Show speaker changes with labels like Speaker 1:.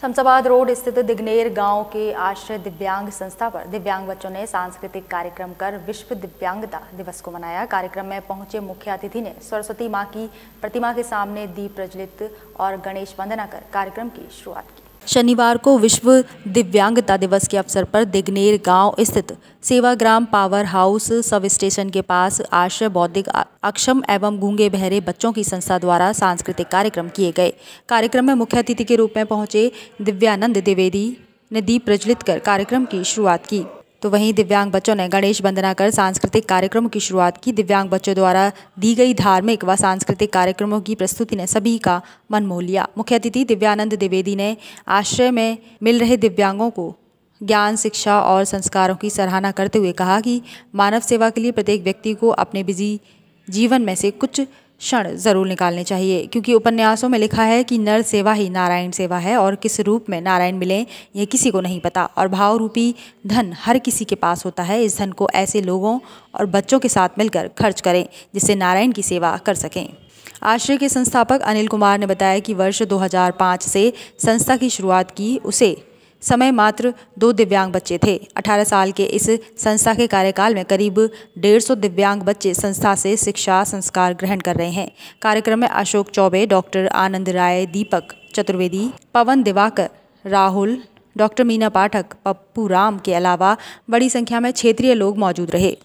Speaker 1: Shamshabad road स्थित दिग्नेर गांव के आश्रय दिव्यांग संस्था पर दिव्यांग बच्चों ने सांस्कृतिक कार्यक्रम कर विश्व दिव्यांगता दिवस को मनाया कार्यक्रम में पहुंचे मुख्य अतिथि ने सरस्वती माँ की प्रतिमा के सामने दीप प्रज्वलित और गणेश वंदना कर कार्यक्रम की शुरुआत की शनिवार को विश्व दिव्यांगता दिवस के अवसर पर दिग्नेर गांव स्थित Sevagram power house sub station के पास आश्रय बौद्धिक अक्षम एवं गूंगे बहरे बच्चों की संस्था द्वारा सांस्कृतिक कार्यक्रम किए गए कार्यक्रम में मुख्य अतिथि के रूप में पहुंचे दिव्यानंद द्विवेदी ने दीप प्रज्वलित कर कार्यक्रम की शुरुआत की तो वहीं दिव्यांग बच्चों ने गणेश वंदना कर सांस्कृतिक कार्यक्रमों की शुरुआत की दिव्यांग बच्चों द्वारा दी गई धार्मिक व सांस्कृतिक कार्यक्रमों की प्रस्तुति ने सभी का मन मोह लिया मुख्य अतिथि दिव्यानंद द्विवेदी ने आश्रय में मिल रहे दिव्यांगों को ज्ञान शिक्षा और संस्कारों की सराहना करते हुए कहा कि मानव सेवा के लिए प्रत्येक व्यक्ति को अपने बिजी जीवन में से कुछ क्षण जरूर निकालने चाहिए क्योंकि उपन्यासों में लिखा है कि नर सेवा ही नारायण सेवा है और किस रूप में नारायण मिले यह किसी को नहीं पता और भाव रूपी धन हर किसी के पास होता है इस धन को ऐसे लोगों और बच्चों के साथ मिलकर खर्च करें जिससे नारायण की सेवा कर सकें आश्रय के संस्थापक अनिल कुमार ने बताया कि वर्ष 2005 से संस्था की शुरुआत की उसे समय मात्र दो दिव्यांग बच्चे थे 18 साल के इस संस्था के कार्यकाल में करीब 150 दिव्यांग बच्चे संस्था से शिक्षा संस्कार ग्रहण कर रहे हैं कार्यक्रम में अशोक चौबे डॉक्टर आनंद राय दीपक चतुर्वेदी पवन दिवाकर राहुल डॉक्टर मीना पाठक पप्पू राम के अलावा बड़ी संख्या में क्षेत्रीय लोग मौजूद रहे